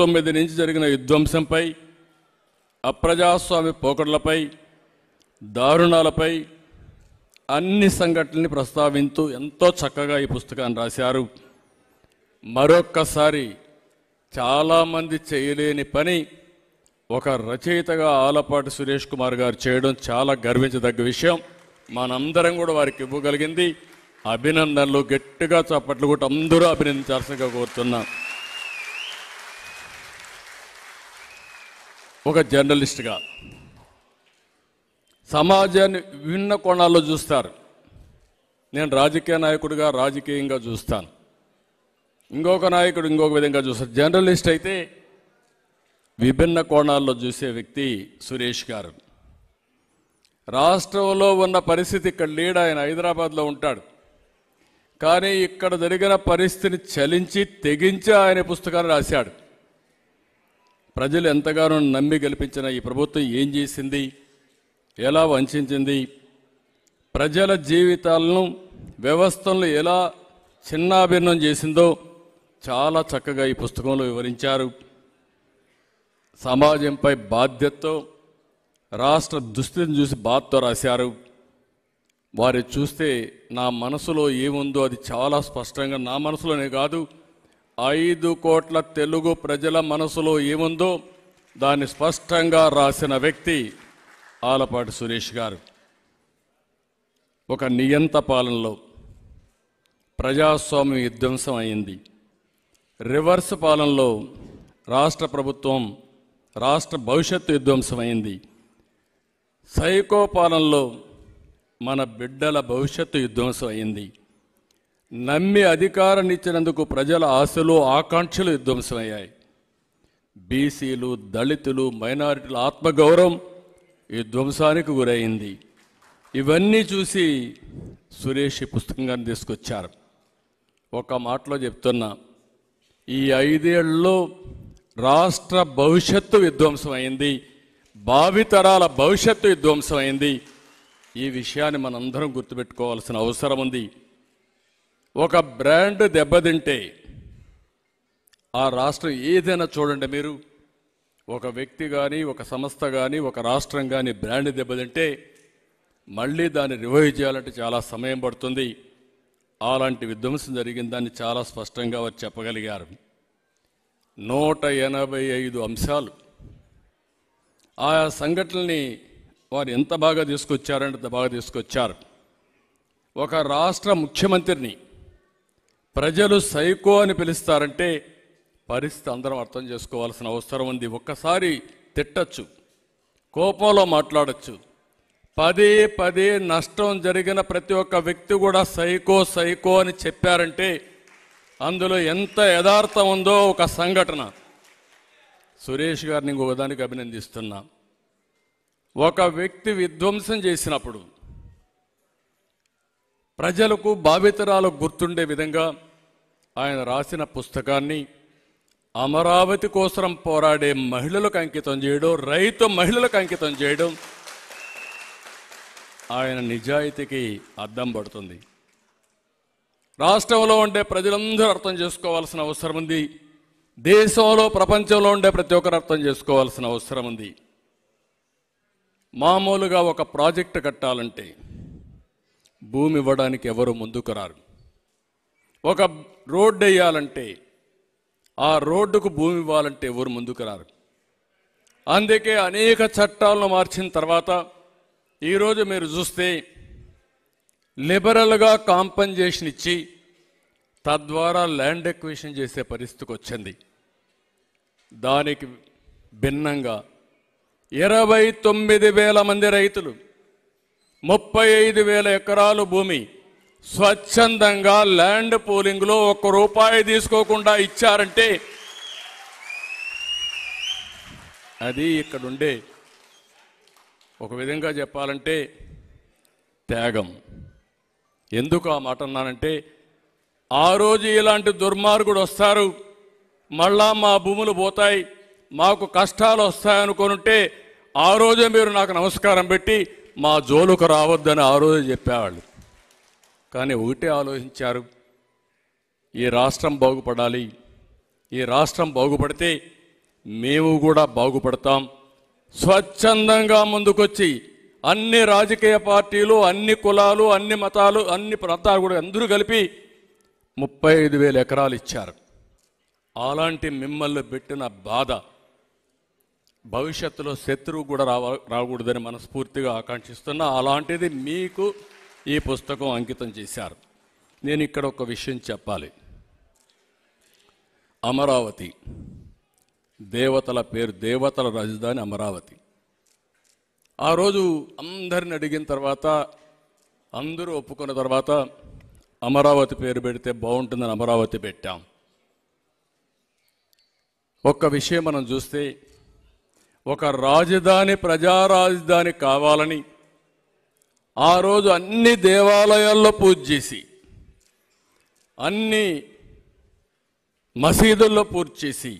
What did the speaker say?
తొమ్మిది నుంచి జరిగిన విధ్వంసంపై అప్రజాస్వామ్య పోకడలపై దారుణాలపై అన్ని సంఘటనల్ని ప్రస్తావించు ఎంతో చక్కగా ఈ పుస్తకాన్ని రాశారు మరొక్కసారి చాలామంది చేయలేని పని ఒక రచయితగా ఆలపాటి సురేష్ కుమార్ గారు చేయడం చాలా గర్వించదగ్గ విషయం మనందరం కూడా వారికి ఇవ్వగలిగింది అభినందనలు గట్టిగా చప్పట్లు కూడా అందరూ అభినందించాల్సిందిగా కోరుతున్నాం ఒక జర్నలిస్ట్గా సమాజాన్ని విభిన్న కోణాల్లో చూస్తారు నేను రాజకీయ నాయకుడిగా రాజకీయంగా చూస్తాను ఇంకొక నాయకుడు ఇంకొక విధంగా చూస్తాను జర్నలిస్ట్ అయితే విభిన్న కోణాల్లో చూసే వ్యక్తి సురేష్ గారు రాష్ట్రంలో ఉన్న పరిస్థితి ఇక్కడ లీడ్ ఆయన హైదరాబాద్లో ఉంటాడు కానీ ఇక్కడ జరిగిన పరిస్థితిని చలించి తెగించి ఆయన పుస్తకాన్ని రాశాడు ప్రజలు ఎంతగానో నమ్మి గెలిపించిన ఈ ప్రభుత్వం ఏం చేసింది ఎలా వంచింది ప్రజల జీవితాలను వ్యవస్థలను ఎలా చిన్నాభిన్నం చేసిందో చాలా చక్కగా ఈ పుస్తకంలో వివరించారు సమాజంపై బాధ్యతతో రాష్ట్ర దుస్థితిని చూసి బాధతో రాశారు వారి చూస్తే నా మనసులో ఏముందో అది చాలా స్పష్టంగా నా మనసులోనే కాదు ఐదు కోట్ల తెలుగు ప్రజల మనసులో ఏముందో దాన్ని స్పష్టంగా రాసిన వ్యక్తి ఆలపాటి సురేష్ గారు ఒక నియంత పాలనలో ప్రజాస్వామ్యం విధ్వంసం అయింది రివర్స్ పాలనలో రాష్ట్ర ప్రభుత్వం రాష్ట్ర భవిష్యత్తు విధ్వంసం అయింది సైకో పాలనలో మన బిడ్డల భవిష్యత్తు విధ్వంసం అయింది నమ్మి అధికారాన్ని ఇచ్చినందుకు ప్రజల ఆశలు ఆకాంక్షలు విధ్వంసమయ్యాయి బీసీలు దళితులు మైనారిటీల ఆత్మగౌరవం విధ్వంసానికి గురైంది ఇవన్నీ చూసి సురేష్ ఈ పుస్తకాన్ని తీసుకొచ్చారు ఒక మాటలో చెప్తున్నా ఈ ఐదేళ్ళలో రాష్ట్ర భవిష్యత్తు విధ్వంసమైంది భావితరాల భవిష్యత్తు విధ్వంసమైంది ఈ విషయాన్ని మనందరం గుర్తుపెట్టుకోవాల్సిన అవసరం ఉంది ఒక బ్రాండ్ దెబ్బతింటే ఆ రాష్ట్రం ఏదైనా చూడండి మీరు ఒక వ్యక్తి కానీ ఒక సంస్థ కానీ ఒక రాష్ట్రం కానీ బ్రాండ్ దెబ్బతింటే మళ్ళీ దాన్ని రివైవ్ చేయాలంటే చాలా సమయం పడుతుంది అలాంటి విధ్వంసం జరిగిందని చాలా స్పష్టంగా వారు చెప్పగలిగారు నూట ఎనభై ఐదు అంశాలు ఆయా సంఘటనల్ని వారు ఎంత బాగా తీసుకొచ్చారంటే అంత బాగా తీసుకొచ్చారు ఒక రాష్ట్ర ముఖ్యమంత్రిని ప్రజలు సైకో అని పిలుస్తారంటే పరిస్థితి అందరం అర్థం చేసుకోవాల్సిన అవసరం ఉంది ఒక్కసారి తిట్టచ్చు కోపంలో మాట్లాడచ్చు పదే పదే నష్టం జరిగిన ప్రతి ఒక్క వ్యక్తి కూడా సైకో సైకో అని చెప్పారంటే అందులో ఎంత యథార్థం ఉందో ఒక సంఘటన సురేష్ గారిని దానికి అభినందిస్తున్నా ఒక వ్యక్తి విధ్వంసం చేసినప్పుడు ప్రజలకు బాధితరాలకు గుర్తుండే విధంగా ఆయన రాసిన పుస్తకాన్ని అమరావతి కోసం పోరాడే మహిళలకు అంకితం చేయడం రైతు మహిళలకు అంకితం చేయడం ఆయన నిజాయితీకి అద్దం పడుతుంది రాష్ట్రంలో ఉండే ప్రజలందరూ అర్థం చేసుకోవాల్సిన అవసరం ఉంది దేశంలో ప్రపంచంలో ఉండే ప్రతి ఒక్కరు అర్థం చేసుకోవాల్సిన అవసరం ఉంది మామూలుగా ఒక ప్రాజెక్టు కట్టాలంటే భూమి ఇవ్వడానికి ఎవరు ముందుకు రారు ఒక రోడ్డు వేయాలంటే ఆ రోడ్డుకు భూమి ఇవ్వాలంటే ఎవరు ముందుకు రారు అందుకే అనేక చట్టాలను మార్చిన తర్వాత ఈరోజు మీరు చూస్తే లిబరల్గా కాంపన్సేషన్ ఇచ్చి తద్వారా ల్యాండ్ ఎక్విషన్ చేసే పరిస్థితికి వచ్చింది దానికి భిన్నంగా ఇరవై తొమ్మిది వేల మంది రైతులు ముప్పై ఐదు వేల ఎకరాలు భూమి స్వచ్ఛందంగా ల్యాండ్ పోలింగ్లో ఒక్క రూపాయి తీసుకోకుండా ఇచ్చారంటే అది ఇక్కడుండే ఒక విధంగా చెప్పాలంటే త్యాగం ఎందుకు ఆ మాట అన్నానంటే ఆ రోజు ఇలాంటి దుర్మార్గుడు వస్తారు మళ్ళా మా భూములు పోతాయి మాకు కష్టాలు వస్తాయనుకుంటే ఆ రోజే మీరు నాకు నమస్కారం పెట్టి మా జోలుకు రావద్దని ఆ రోజే చెప్పేవాళ్ళు కానీ ఒకటే ఆలోచించారు ఈ రాష్ట్రం బాగుపడాలి ఈ రాష్ట్రం బాగుపడితే మేము కూడా బాగుపడతాం స్వచ్ఛందంగా ముందుకొచ్చి అన్ని రాజకీయ పార్టీలు అన్ని కులాలు అన్ని మతాలు అన్ని ప్రాంతాలు కూడా అందరూ కలిపి ముప్పై ఐదు వేల ఎకరాలు ఇచ్చారు అలాంటి మిమ్మల్ని పెట్టిన బాధ భవిష్యత్తులో శత్రువు కూడా రావ రాకూడదని మనస్ఫూర్తిగా ఆకాంక్షిస్తున్నా అలాంటిది మీకు ఈ పుస్తకం అంకితం చేశారు నేను ఇక్కడ ఒక విషయం చెప్పాలి అమరావతి దేవతల పేరు దేవతల రాజధాని అమరావతి ఆ రోజు అందరిని అడిగిన తర్వాత అందరూ ఒప్పుకున్న తర్వాత అమరావతి పేరు పెడితే బాగుంటుందని అమరావతి పెట్టాం ఒక్క విషయం మనం చూస్తే ఒక రాజధాని ప్రజా రాజధాని కావాలని ఆ రోజు అన్ని దేవాలయాల్లో పూజ చేసి అన్ని మసీదుల్లో పూజ చేసి